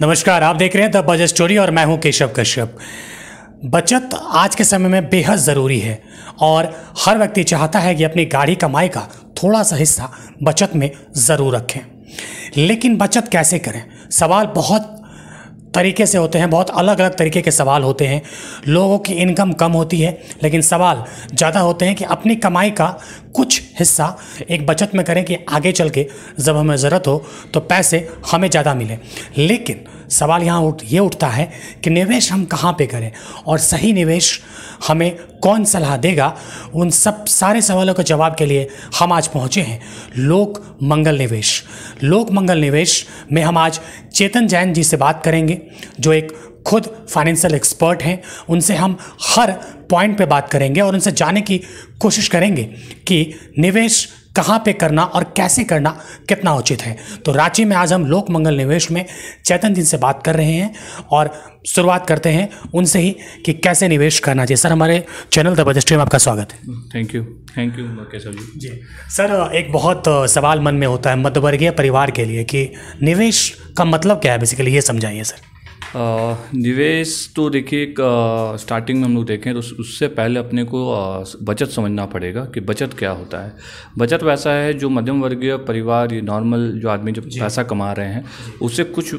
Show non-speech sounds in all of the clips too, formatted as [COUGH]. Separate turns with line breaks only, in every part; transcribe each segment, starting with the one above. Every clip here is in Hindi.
नमस्कार आप देख रहे हैं द बजट स्टोरी और मैं हूं केशव कश्यप बचत आज के समय में बेहद ज़रूरी है और हर व्यक्ति चाहता है कि अपनी गाड़ी कमाई का थोड़ा सा हिस्सा बचत में ज़रूर रखें लेकिन बचत कैसे करें सवाल बहुत तरीके से होते हैं बहुत अलग अलग तरीके के सवाल होते हैं लोगों की इनकम कम होती है लेकिन सवाल ज़्यादा होते हैं कि अपनी कमाई का कुछ हिस्सा एक बचत में करें कि आगे चल के जब हमें ज़रूरत हो तो पैसे हमें ज़्यादा मिले लेकिन सवाल यहाँ उठ ये उठता है कि निवेश हम कहाँ पे करें और सही निवेश हमें कौन सलाह देगा उन सब सारे सवालों के जवाब के लिए हम आज पहुँचे हैं लोक मंगल निवेश लोक मंगल निवेश में हम आज चेतन जैन जी से बात करेंगे जो एक खुद फाइनेंशियल एक्सपर्ट हैं उनसे हम हर पॉइंट पे बात करेंगे और उनसे जाने की कोशिश करेंगे कि निवेश कहाँ पे करना और कैसे करना कितना उचित है तो रांची में आज हम लोक मंगल निवेश में चैतन जी से बात कर रहे हैं और शुरुआत करते हैं उनसे ही कि कैसे निवेश करना चाहिए सर हमारे चैनल द बजट में आपका स्वागत है
थैंक यू थैंक यू जी
सर एक बहुत सवाल मन में होता है मध्यवर्गीय परिवार के लिए कि निवेश का मतलब क्या है बेसिकली ये समझाइए सर
निवेश तो देखिए स्टार्टिंग में हम लोग देखें तो उससे पहले अपने को बचत समझना पड़ेगा कि बचत क्या होता है बचत वैसा है जो मध्यम वर्गीय परिवार ये नॉर्मल जो आदमी जो पैसा कमा रहे हैं उससे कुछ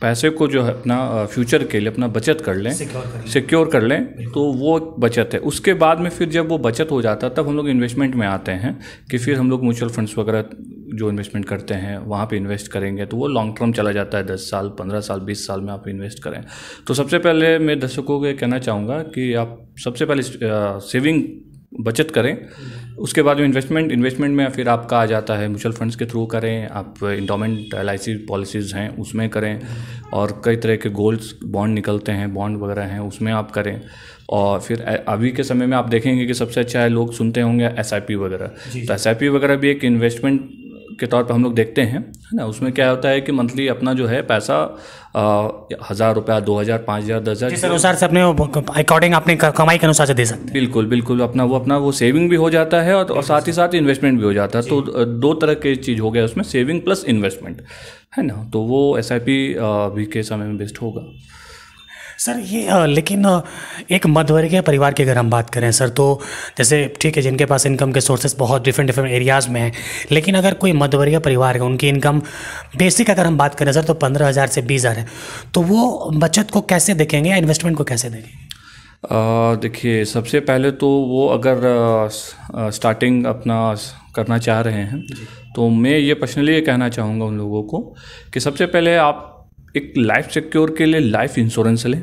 पैसे को जो है अपना फ्यूचर के लिए अपना बचत कर लें सिक्योर कर लें तो वो बचत है उसके बाद में फिर जब वो बचत हो जाता है तब हम लोग इन्वेस्टमेंट में आते हैं कि फिर हम लोग म्यूचुअल फंड्स वगैरह जो इन्वेस्टमेंट करते हैं वहाँ पे इन्वेस्ट करेंगे तो वो लॉन्ग टर्म चला जाता है दस साल पंद्रह साल बीस साल में आप इन्वेस्ट करें तो सबसे पहले मैं दर्शकों को कहना चाहूँगा कि आप सबसे पहले सेविंग बचत करें उसके बाद में इन्वेस्टमेंट इन्वेस्टमेंट में फिर आपका आ जाता है म्यूचुअल फंड्स के थ्रू करें आप इंडोमेंट एल पॉलिसीज़ हैं उसमें करें और कई तरह के गोल्ड्स बॉन्ड निकलते हैं बॉन्ड वगैरह हैं उसमें आप करें और फिर अभी के समय में आप देखेंगे कि सबसे अच्छा है लोग सुनते होंगे एस वगैरह तो एस वगैरह भी एक इन्वेस्टमेंट के तौर पर हम लोग देखते हैं है ना उसमें क्या होता है कि मंथली अपना जो है पैसा हज़ार रुपया दो हज़ार पाँच हज़ार दस हज़ार अनुसार
से अपने अकॉर्डिंग अपने कमाई के अनुसार
से दे सकते हैं बिल्कुल बिल्कुल अपना वो अपना वो सेविंग भी हो जाता है और, और साथ ही साथ इन्वेस्टमेंट भी हो जाता है तो दो तरह के चीज़ हो गया उसमें सेविंग प्लस इन्वेस्टमेंट है ना तो वो एस आई पी भी के समय में बेस्ट होगा
सर ये आ, लेकिन आ, एक मध्यवर्गीय परिवार की अगर हम बात करें सर तो जैसे ठीक है जिनके पास इनकम के सोर्सेज बहुत डिफरेंट डिफरेंट एरियाज़ में हैं लेकिन अगर कोई मध्यवर्गीय परिवार है उनकी इनकम बेसिक अगर हम बात करें सर तो पंद्रह हज़ार से बीस हज़ार है तो वो बचत को कैसे देखेंगे या इन्वेस्टमेंट को कैसे
देखेंगे देखिए सबसे पहले तो वो अगर स्टार्टिंग अपना करना चाह रहे हैं तो मैं ये पर्सनली ये कहना चाहूँगा उन लोगों को कि सबसे पहले आप एक लाइफ सिक्योर के लिए लाइफ इंश्योरेंस लें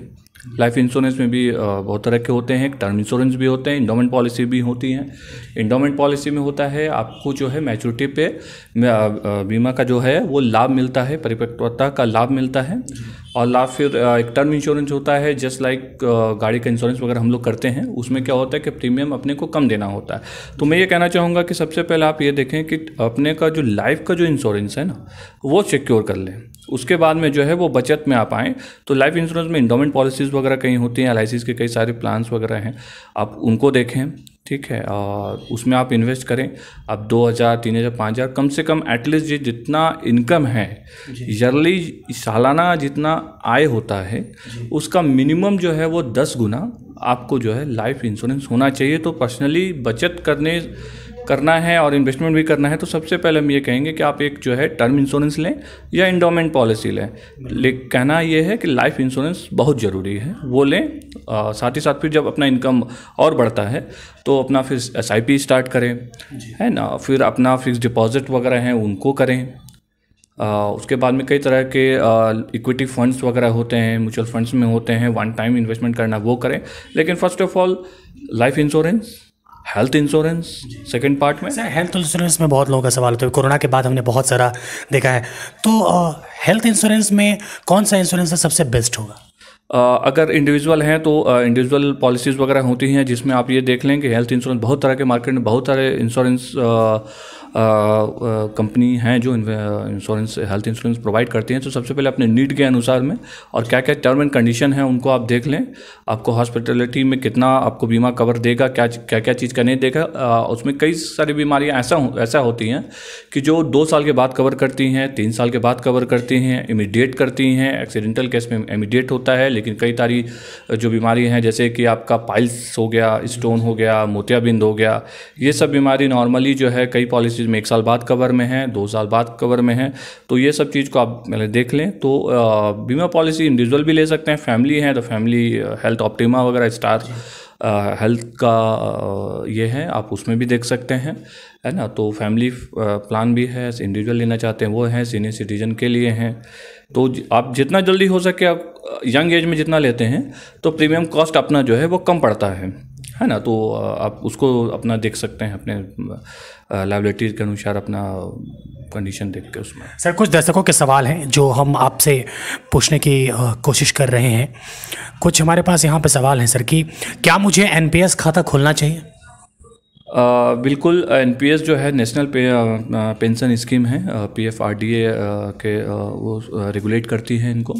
लाइफ इंश्योरेंस में भी बहुत तरह के होते हैं टर्म इंश्योरेंस भी होते हैं इंडोमेंट पॉलिसी भी होती हैं इंडोमेंट पॉलिसी में होता है आपको जो है मैच्योरिटी पे बीमा का जो है वो लाभ मिलता है परिपक्वता का लाभ मिलता है और ला फिर एक टर्म इंश्योरेंस होता है जस्ट लाइक गाड़ी का इंश्योरेंस वगैरह हम लोग करते हैं उसमें क्या होता है कि प्रीमियम अपने को कम देना होता है तो मैं ये कहना चाहूँगा कि सबसे पहले आप ये देखें कि अपने का जो लाइफ का जो इंश्योरेंस है ना वो सिक्योर कर लें उसके बाद में जो है वो बचत में आप आएँ तो लाइफ इंश्योरेंस में इंडोमेंट पॉलिसीज़ वगैरह कहीं होती हैं एल के कई सारे प्लान्स वगैरह हैं आप उनको देखें ठीक है और उसमें आप इन्वेस्ट करें आप दो हज़ार तीन हज़ार पाँच हज़ार कम से कम एटलीस्ट ये जितना इनकम है ईयरली सालाना जितना आय होता है उसका मिनिमम जो है वो दस गुना आपको जो है लाइफ इंश्योरेंस होना चाहिए तो पर्सनली बचत करने करना है और इन्वेस्टमेंट भी करना है तो सबसे पहले हम ये कहेंगे कि आप एक जो है टर्म इंश्योरेंस लें या इंडोमेंट पॉलिसी लें ले कहना यह है कि लाइफ इंश्योरेंस बहुत ज़रूरी है वो लें आ, साथ ही साथ फिर जब अपना इनकम और बढ़ता है तो अपना फिर एस स्टार्ट करें है ना फिर अपना फिक्स डिपॉजिट वगैरह हैं उनको करें आ, उसके बाद में कई तरह के इक्विटी फंड्स वगैरह होते हैं म्यूचुअल फंड्स में होते हैं वन टाइम इन्वेस्टमेंट करना वो करें लेकिन first of all life insurance health insurance second part में सर हेल्थ इंश्योरेंस
में बहुत लोगों का सवाल होता है कोरोना के बाद हमने बहुत सारा देखा है तो हेल्थ इंश्योरेंस में कौन सा इंश्योरेंस सबसे बेस्ट होगा
अगर इंडिविजुअल हैं तो इंडिविजुअल पॉलिसीज़ वगैरह होती हैं जिसमें आप ये देख लें कि हेल्थ इंश्योरेंस बहुत तरह के मार्केट में बहुत सारे इंश्योरेंस कंपनी हैं जो इंश्योरेंस हेल्थ इंश्योरेंस प्रोवाइड करती हैं तो सबसे पहले अपने नीड के अनुसार में और क्या क्या टर्म एंड कंडीशन है उनको आप देख लें आपको हॉस्पिटलिटी में कितना आपको बीमा कवर देगा क्या क्या क्या चीज़ का नहीं देगा उसमें कई सारी बीमारियाँ ऐसा ऐसा होती हैं कि जो दो साल के बाद कवर करती हैं तीन साल के बाद कवर करती हैं इमीडिएट करती हैं एक्सीडेंटल केस में इमीडिएट होता है लेकिन कई सारी जो बीमारी हैं जैसे कि आपका पाइल्स हो गया स्टोन हो गया मोतियाबिंद हो गया ये सब बीमारी नॉर्मली जो है कई पॉलिसी चीज़ में एक साल बाद कवर में है दो साल बाद कवर में है तो ये सब चीज़ को आप पहले देख लें तो बीमा पॉलिसी इंडिविजुअल भी ले सकते हैं फैमिली है तो फैमिली हेल्थ ऑप्टिमा वगैरह स्टार हेल्थ का ये है आप उसमें भी देख सकते हैं है ना तो फैमिली प्लान भी है इंडिविजुअल लेना चाहते हैं वो हैं सीनियर सिटीजन के लिए हैं तो आप जितना जल्दी हो सके आप यंग एज में जितना लेते हैं तो प्रीमियम कॉस्ट अपना जो है वो कम पड़ता है है ना तो आप उसको अपना देख सकते हैं अपने लाइबिलिटीज़ के अनुसार अपना कंडीशन देख के उसमें
सर कुछ दर्शकों के सवाल हैं जो हम आपसे पूछने की कोशिश कर रहे हैं कुछ हमारे पास यहाँ पे सवाल हैं सर कि क्या मुझे एन खाता खोलना चाहिए
आ, बिल्कुल एन जो है नेशनल पे, पेंशन स्कीम है P F R D A के आ, वो रेगुलेट करती है इनको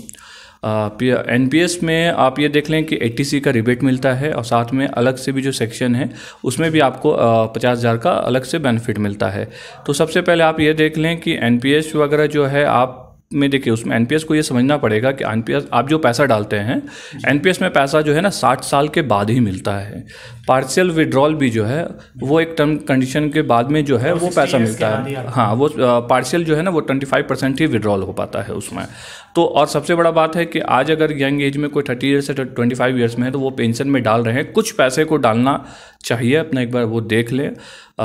एन पी एस में आप ये देख लें कि ए टी सी का रिबेट मिलता है और साथ में अलग से भी जो सेक्शन है उसमें भी आपको पचास हज़ार का अलग से बेनिफिट मिलता है तो सबसे पहले आप ये देख लें कि एन पी एस वगैरह जो है आप में देखिए उसमें एन को ये समझना पड़ेगा कि एन आप जो पैसा डालते हैं एन में पैसा जो है ना साठ साल के बाद ही मिलता है पार्शियल विड्रॉल भी जो है वो एक टर्म कंडीशन के बाद में जो है वो पैसा मिलता है हाँ वो पार्शियल जो है ना वो ट्वेंटी फाइव परसेंट ही विड्रॉल हो पाता है उसमें तो और सबसे बड़ा बात है कि आज अगर यंग एज में कोई थर्टी ईयर्स से ट्वेंटी फाइव ईयर्स में है तो वो पेंशन में डाल रहे हैं कुछ पैसे को डालना चाहिए अपना एक बार वो देख ले आ,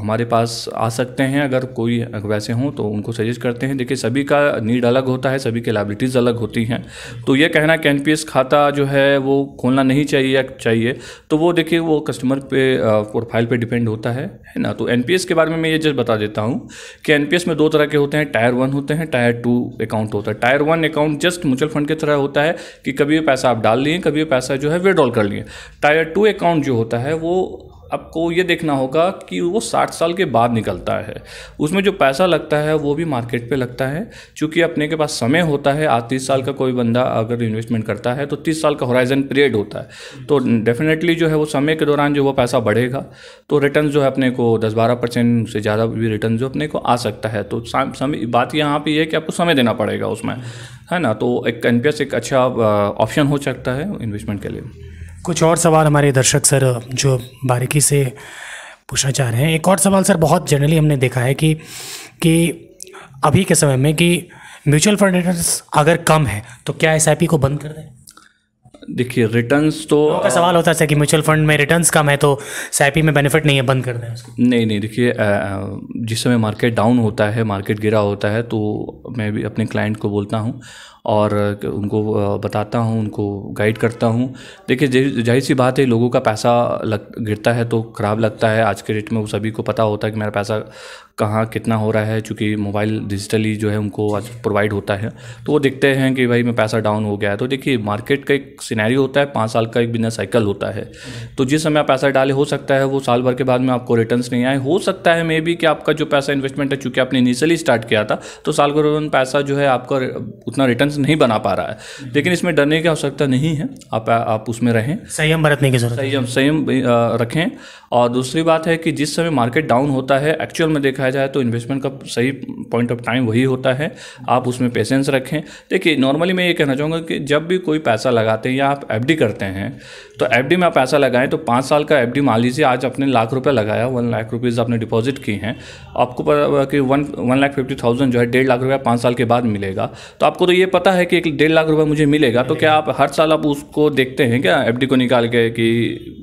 हमारे पास आ सकते हैं अगर कोई वैसे हों तो उनको सजेस्ट करते हैं देखिए सभी का नीड अलग होता है सभी के लाइबिलिटीज़ अलग होती हैं तो ये कहना कि एन खाता जो है वो खोलना नहीं चाहिए या चाहिए तो वो देखिए वो कस्टमर पे प्रोफाइल पे डिपेंड होता है है ना तो एन के बारे में मैं ये जस्ट बता देता हूँ कि एन में दो तरह के होते हैं टायर वन होते हैं टायर टू अकाउंट होता है tier one account just mutual fund की तरह होता है कि कभी पैसा आप डाल लिए कभी पैसा जो है विड्रॉल कर लिए टायर टू अकाउंट जो होता है वो आपको ये देखना होगा कि वो साठ साल के बाद निकलता है उसमें जो पैसा लगता है वो भी मार्केट पे लगता है क्योंकि अपने के पास समय होता है आज तीस साल का कोई बंदा अगर इन्वेस्टमेंट करता है तो तीस साल का होराइजन पीरियड होता है तो डेफिनेटली जो है वो समय के दौरान जो वो पैसा बढ़ेगा तो रिटर्न जो है अपने को दस बारह परसेंट से ज़्यादा भी रिटर्न जो अपने को आ सकता है तो समय बात यहाँ पर यह है कि आपको समय देना पड़ेगा उसमें है ना तो एक एन एक अच्छा ऑप्शन हो सकता है इन्वेस्टमेंट के लिए
कुछ और सवाल हमारे दर्शक सर जो बारीकी से पूछना चाह रहे हैं एक और सवाल सर बहुत जनरली हमने देखा है कि कि अभी के समय में कि म्यूचुअल फंड रिटर्न्स अगर कम है तो क्या एस को बंद कर दें
देखिए रिटर्न्स तो का सवाल
होता है कि म्यूचुअल फंड में रिटर्न्स कम है तो सैपी में बेनिफिट नहीं है बंद कर
दें नहीं नहीं देखिए जिस समय मार्केट डाउन होता है मार्केट गिरा होता है तो मैं भी अपने क्लाइंट को बोलता हूँ और उनको बताता हूँ उनको गाइड करता हूँ देखिए जाहिर सी बात है लोगों का पैसा लग गिरता है तो ख़राब लगता है आज के डेट में वो सभी को पता होता है कि मेरा पैसा कहाँ कितना हो रहा है चूँकि मोबाइल डिजिटली जो है उनको आज प्रोवाइड होता है तो वो देखते हैं कि भाई मैं पैसा डाउन हो गया है तो देखिए मार्केट का एक सिनेरियो होता है पाँच साल का एक बिजनेस साइकिल होता है तो जिस समय आप पैसा डाले हो सकता है वो साल भर के बाद में आपको रिटर्न नहीं आए हो सकता है मे बी कि आपका जो पैसा इन्वेस्टमेंट है चूँकि आपने इनिशियली स्टार्ट किया था तो साल भर पैसा जो है आपका उतना रिटर्न डिफेंस नहीं बना पा रहा है लेकिन इसमें डरने की आवश्यकता नहीं है आप आप उसमें रहें संयम बरतने की जरूरत संयम संयम रखें और दूसरी बात है कि जिस समय मार्केट डाउन होता है एक्चुअल में देखा जाए तो इन्वेस्टमेंट का सही पॉइंट ऑफ टाइम वही होता है आप उसमें पेशेंस रखें देखिए नॉर्मली मैं ये कहना चाहूँगा कि जब भी कोई पैसा लगाते हैं या आप एफ करते हैं तो एफ में आप पैसा लगाएं तो पाँच साल का एफ मान लीजिए आज आपने लाख रुपये लगाया वन लाख रुपीज़ आपने डिपॉजिट की हैं आपको कि one one lakh fifty thousand जो है डेढ़ लाख रुपया पाँच साल के बाद मिलेगा तो आपको तो ये पता है कि एक डेढ़ लाख रुपया मुझे मिलेगा तो क्या आप हर साल आप उसको देखते हैं क्या एफ को निकाल के कि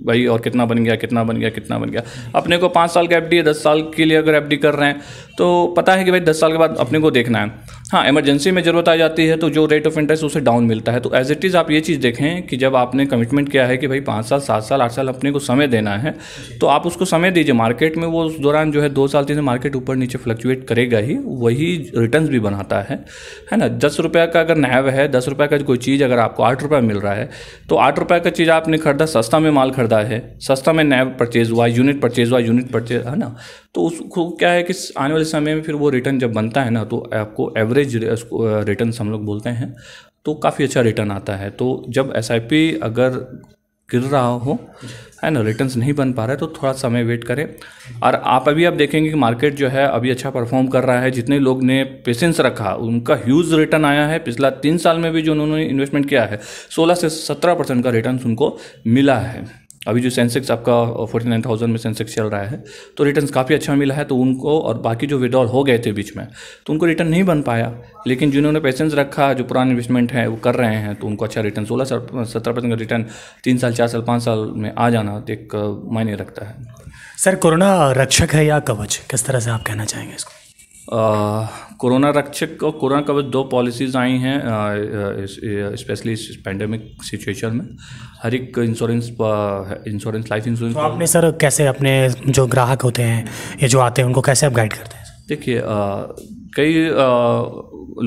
भाई और कितना बन गया कितना बन गया कितना बन गया अपने को पाँच साल का एफ है दस साल के लिए अगर एफ कर रहे हैं तो पता है कि भाई दस साल के बाद अपने को देखना है हाँ इमरजेंसी में ज़रूरत आ जाती है तो जो रेट ऑफ इंटरेस्ट उसे डाउन मिलता है तो एज इट इज़ आप ये चीज़ देखें कि जब आपने कमिटमेंट किया है कि भाई पाँच साल सात साल आठ साल अपने को समय देना है तो आप उसको समय दीजिए मार्केट में वो उस दौरान जो है दो साल तीन मार्केट ऊपर नीचे फ्लक्चुएट करेगा ही वही रिटर्न भी बनाता है है ना दस रुपये का अगर नैव है दस रुपये का कोई चीज़ अगर आपको आठ रुपये मिल रहा है तो आठ रुपये का चीज़ आपने खरीदा सस्ता में माल खरीदा है सस्ता में नैव परचेज़ हुआ यूनिट परचेज़ हुआ यूनिट परचेज है ना तो उसको क्या है कि आने वाले समय में फिर वो रिटर्न जब बनता है ना तो आपको average average return uh, uh, हम लोग बोलते हैं तो काफ़ी अच्छा रिटर्न आता है तो जब एस अगर गिर रहा हो है ना रिटर्न नहीं बन पा रहा है तो थोड़ा समय वेट करें और आप अभी आप देखेंगे कि मार्केट जो है अभी अच्छा परफॉर्म कर रहा है जितने लोग ने पेशेंस रखा उनका ह्यूज रिटर्न आया है पिछला तीन साल में भी जो उन्होंने इन्वेस्टमेंट किया है सोलह से सत्रह परसेंट का रिटर्न उनको मिला है अभी जो सेंसेक्स आपका फोर्टी नाइन थाउजेंड में सेंसेक्स चल रहा है तो रिटर्न काफ़ी अच्छा मिला है तो उनको और बाकी जो विड्रॉल हो गए थे बीच में तो उनको रिटर्न नहीं बन पाया लेकिन जिन्होंने पैसेंस रखा जो पुराने इन्वेस्टमेंट है वो कर रहे हैं तो उनको अच्छा रिटर्न सोलह सत्रह परसेंट का रिटर्न तीन साल चार साल पाँच साल में आ जाना तो एक मायने रखता है
सर कोरोना रक्षक है या कवच किस तरह से आप कहना चाहेंगे
इसको कोरोना रक्षक और कोरोना कवच दो पॉलिसीज़ आई हैं स्पेशली इस पैंडेमिक सिचुएशन में हर एक इंश्योरेंस इंश्योरेंस लाइफ इंश्योरेंस तो आपने
सर कैसे अपने जो ग्राहक होते हैं या जो आते हैं उनको कैसे आप गाइड
करते हैं देखिए कई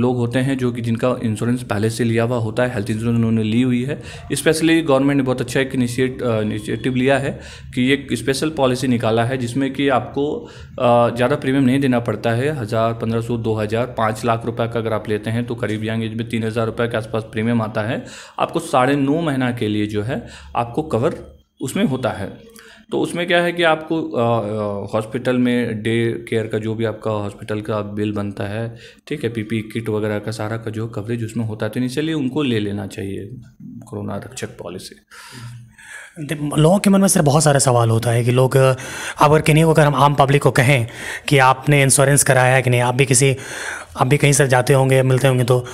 लोग होते हैं जो कि जिनका इंश्योरेंस पहले से लिया हुआ होता है हेल्थ इंश्योरेंस उन्होंने ली हुई है स्पेशली गवर्नमेंट ने बहुत अच्छा एक इनिशिएटिव लिया है कि एक स्पेशल पॉलिसी निकाला है जिसमें कि आपको ज़्यादा प्रीमियम नहीं देना पड़ता है हज़ार पंद्रह सौ दो हज़ार पाँच लाख रुपये का अगर आप लेते हैं तो करीब यंग एज में तीन हज़ार रुपये के आसपास प्रीमियम आता है आपको साढ़े नौ महीना के लिए जो है आपको कवर उसमें होता है तो उसमें क्या है कि आपको हॉस्पिटल में डे केयर का जो भी आपका हॉस्पिटल का बिल बनता है ठीक है पीपी किट वगैरह का सारा का जो कवरेज उसमें होता है तो इसलिए उनको ले लेना चाहिए कोरोना रक्षक पॉलिसी लोगों
के मन में सर बहुत सारे सवाल होता है कि लोग अगर किन्हीं को अगर हम आम पब्लिक को कहें कि आपने इंश्योरेंस कराया है कि नहीं आप भी किसी आप भी कहीं से जाते होंगे मिलते होंगे तो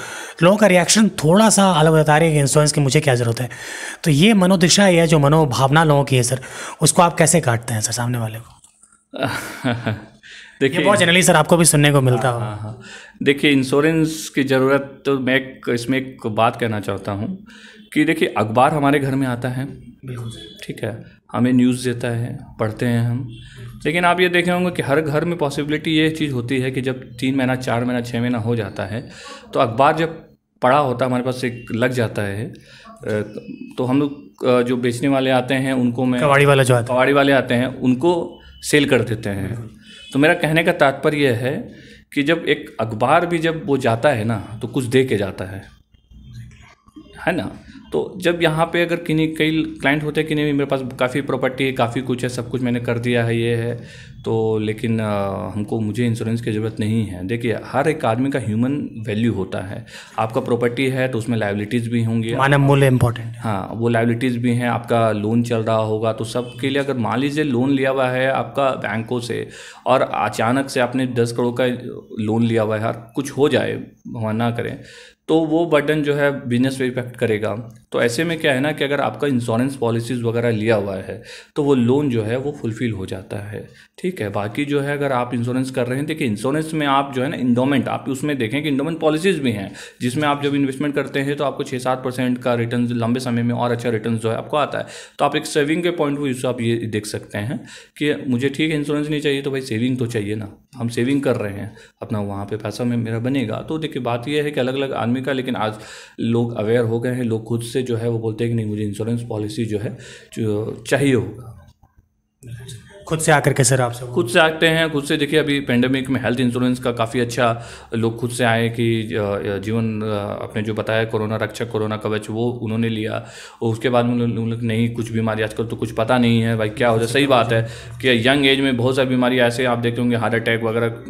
लोगों का रिएक्शन थोड़ा सा अलग बता रही है कि इंश्योरेंस की मुझे क्या ज़रूरत है तो ये मनोदिशा या जो मनोभावना लोगों की है सर उसको आप कैसे काटते हैं सर सामने वाले
को [LAUGHS] देखिए बहुत जनरली सर
आपको भी सुनने को मिलता हाँ, हाँ, हाँ।
देखिए इंश्योरेंस की ज़रूरत तो मैं इसमें एक बात कहना चाहता हूँ कि देखिए अखबार हमारे घर में आता है बिल्कुल ठीक है हमें न्यूज़ देता है पढ़ते हैं हम लेकिन आप ये देखे होंगे कि हर घर में पॉसिबिलिटी ये चीज़ होती है कि जब तीन महीना चार महीना छः महीना हो जाता है तो अखबार जब पड़ा होता है हमारे पास एक लग जाता है तो हम लोग जो बेचने वाले आते हैं उनको मैं कबाड़ी वाला जो आता कबाड़ी वाले आते हैं उनको सेल कर देते हैं तो मेरा कहने का तात्पर्य यह है कि जब एक अखबार भी जब वो जाता है ना तो कुछ दे के जाता है है ना तो जब यहाँ पे अगर किन्हीं कई क्लाइंट होते हैं कि नहीं मेरे पास काफ़ी प्रॉपर्टी है काफ़ी कुछ है सब कुछ मैंने कर दिया है ये है तो लेकिन आ, हमको मुझे इंश्योरेंस की ज़रूरत नहीं है देखिए हर एक आदमी का ह्यूमन वैल्यू होता है आपका प्रॉपर्टी है तो उसमें लाइबिलिटीज़ भी होंगी मानव मूल्य इंपॉर्टेंट हाँ वो लाइबिलिटीज़ भी हैं आपका लोन चल रहा होगा तो सब के लिए अगर मान लीजिए लोन लिया हुआ है आपका बैंकों से और अचानक से आपने दस करोड़ का लोन लिया हुआ है कुछ हो जाए वहाँ ना करें तो वो बटन जो है बिजनेस पे इफेक्ट करेगा तो ऐसे में क्या है ना कि अगर आपका इंश्योरेंस पॉलिसीज़ वगैरह लिया हुआ है तो वो लोन जो है वो फुलफ़िल हो जाता है ठीक है बाकी जो है अगर आप इंश्योरेंस कर रहे हैं देखिए इंश्योरेंस में आप जो है ना इंडोमेंट आप उसमें देखें कि इंडोमेंट पॉलिसीज़ भी हैं जिसमें आप जब इन्वेस्टमेंट करते हैं तो आपको छः सात परसेंट का रिटर्न लंबे समय में और अच्छा रिटर्न जो है आपको आता है तो आप एक सेविंग के पॉइंट ऑफ व्यू से आप ये देख सकते हैं कि मुझे ठीक है इंश्योरेंस नहीं चाहिए तो भाई सेविंग तो चाहिए ना हम सेविंग कर रहे हैं अपना वहाँ पर पैसा मेरा बनेगा तो देखिए बात यह है कि अलग अलग आदमी का लेकिन आज लोग अवेयर हो गए हैं लोग खुद से से जो है वो बोलते हैं कि नहीं मुझे इंश्योरेंस पॉलिसी जो है जो चाहिए होगा खुद से आकर के सर आप सब खुद से आते हैं खुद से देखिए अभी पेंडेमिक में हेल्थ इंश्योरेंस का काफ़ी अच्छा लोग खुद से आए कि जीवन अपने जो बताया कोरोना रक्षक कोरोना कवच वो उन्होंने लिया और उसके बाद उन्होंने नहीं कुछ बीमारी आजकल तो कुछ पता नहीं है भाई क्या हो जाए सही बात है कि यंग एज में बहुत सारी बीमारी ऐसे आप देखते होंगे हार्ट अटैक वगैरह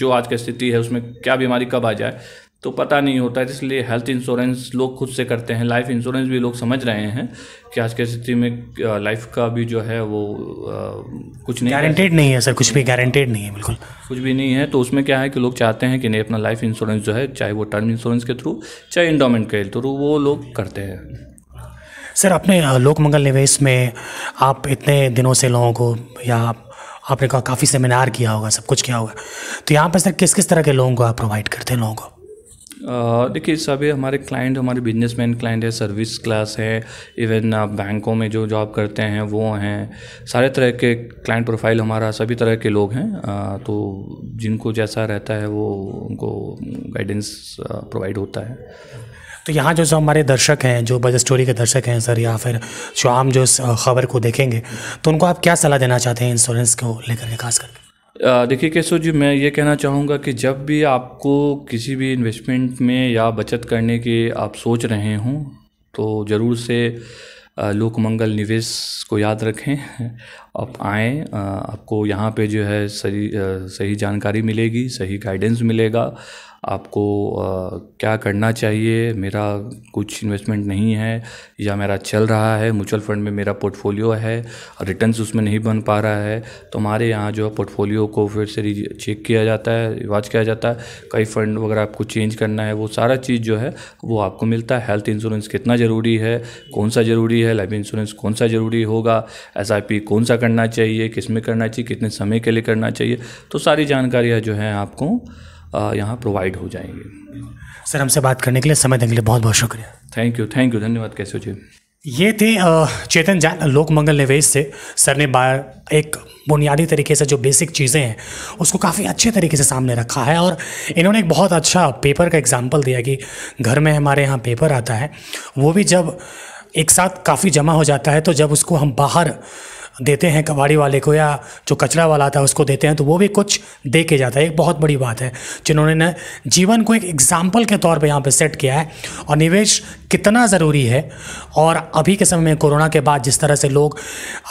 जो आज की स्थिति है उसमें क्या बीमारी कब आ जाए तो पता नहीं होता है इसलिए हेल्थ इंश्योरेंस लोग खुद से करते हैं लाइफ इंश्योरेंस भी लोग समझ रहे हैं कि आज की स्थिति में लाइफ का भी जो है वो आ, कुछ नहीं गारंटेड
नहीं है सर कुछ भी गारंटेड नहीं है बिल्कुल
कुछ भी नहीं है तो उसमें क्या है कि लोग चाहते हैं कि नहीं अपना लाइफ इंश्योरेंस जो है चाहे वो टर्म इंश्योरेंस के थ्रू चाहे इंडोमेंट के थ्रू वो लोग करते हैं
सर अपने लोकमंगल निवेश में आप इतने दिनों से लोगों को या आपने कहा काफ़ी सेमिनार किया होगा सब कुछ किया होगा तो यहाँ पर सर किस किस तरह के लोगों को आप प्रोवाइड करते हैं लोगों को
देखिए सभी हमारे क्लाइंट हमारे बिजनेसमैन क्लाइंट है सर्विस क्लास है इवन आप बैंकों में जो जॉब करते हैं वो हैं सारे तरह के क्लाइंट प्रोफाइल हमारा सभी तरह के लोग हैं तो जिनको जैसा रहता है वो उनको गाइडेंस प्रोवाइड होता है
तो यहाँ जो जो हमारे दर्शक हैं जो बजट स्टोरी के दर्शक हैं सर या फिर जो आम जो इस खबर को देखेंगे तो उनको आप क्या सलाह देना चाहते हैं इंश्योरेंस को लेकर के खास करके
देखिए केशव जी मैं ये कहना चाहूँगा कि जब भी आपको किसी भी इन्वेस्टमेंट में या बचत करने की आप सोच रहे हों तो ज़रूर से लोकमंगल निवेश को याद रखें [LAUGHS] आप आएँ आपको यहाँ पे जो है सही सही जानकारी मिलेगी सही गाइडेंस मिलेगा आपको आ, क्या करना चाहिए मेरा कुछ इन्वेस्टमेंट नहीं है या मेरा चल रहा है म्यूचुअल फंड में मेरा पोर्टफोलियो है रिटर्न्स उसमें नहीं बन पा रहा है तो हमारे यहाँ जो है पोर्टफोलियो को फिर से चेक किया जाता है रिवाज किया जाता है कई फंड वगैरह आपको चेंज करना है वो सारा चीज़ जो है वो आपको मिलता है हेल्थ इंश्योरेंस कितना ज़रूरी है कौन सा ज़रूरी है लाइफ इंश्योरेंस कौन सा ज़रूरी होगा एस कौन सा करना चाहिए किस में करना चाहिए कितने समय के लिए करना चाहिए तो सारी जानकारियाँ जो हैं आपको यहाँ प्रोवाइड हो जाएंगे
सर हमसे बात करने के लिए समय देने के लिए बहुत बहुत
शुक्रिया थैंक यू थैंक यू धन्यवाद कैसे जी
ये थे चेतन जैन लोक मंगल निवेश से सर ने बार एक बुनियादी तरीके से जो बेसिक चीज़ें हैं उसको काफ़ी अच्छे तरीके से सामने रखा है और इन्होंने एक बहुत अच्छा पेपर का एग्जाम्पल दिया कि घर में हमारे यहाँ पेपर आता है वो भी जब एक साथ काफ़ी जमा हो जाता है तो जब उसको हम बाहर देते हैं कबाड़ी वाले को या जो कचरा वाला था उसको देते हैं तो वो भी कुछ दे के जाता है एक बहुत बड़ी बात है जिन्होंने ना जीवन को एक एग्ज़ाम्पल के तौर पर यहाँ पर सेट किया है और निवेश कितना ज़रूरी है और अभी के समय में कोरोना के बाद जिस तरह से लोग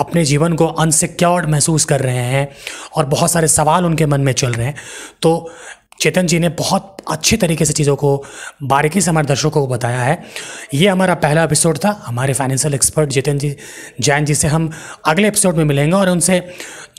अपने जीवन को अनसिक्योर्ड महसूस कर रहे हैं और बहुत सारे सवाल उनके मन में चल रहे हैं तो चेतन जी ने बहुत अच्छे तरीके से चीज़ों को बारीकी से हमारे दर्शकों को बताया है ये हमारा पहला एपिसोड था हमारे फाइनेंशियल एक्सपर्ट जितेन जी जैन जी से हम अगले एपिसोड में मिलेंगे और उनसे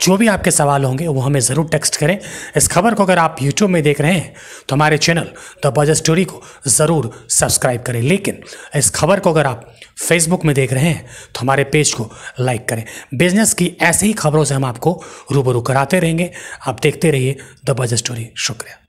जो भी आपके सवाल होंगे वो हमें ज़रूर टेक्स्ट करें इस खबर को अगर आप यूट्यूब में देख रहे हैं तो हमारे चैनल द बजट स्टोरी को ज़रूर सब्सक्राइब करें लेकिन इस खबर को अगर आप फेसबुक में देख रहे हैं तो हमारे पेज को लाइक करें बिजनेस की ऐसी ही खबरों से हम आपको रूबरू कराते रहेंगे आप देखते रहिए द बजट स्टोरी शुक्रिया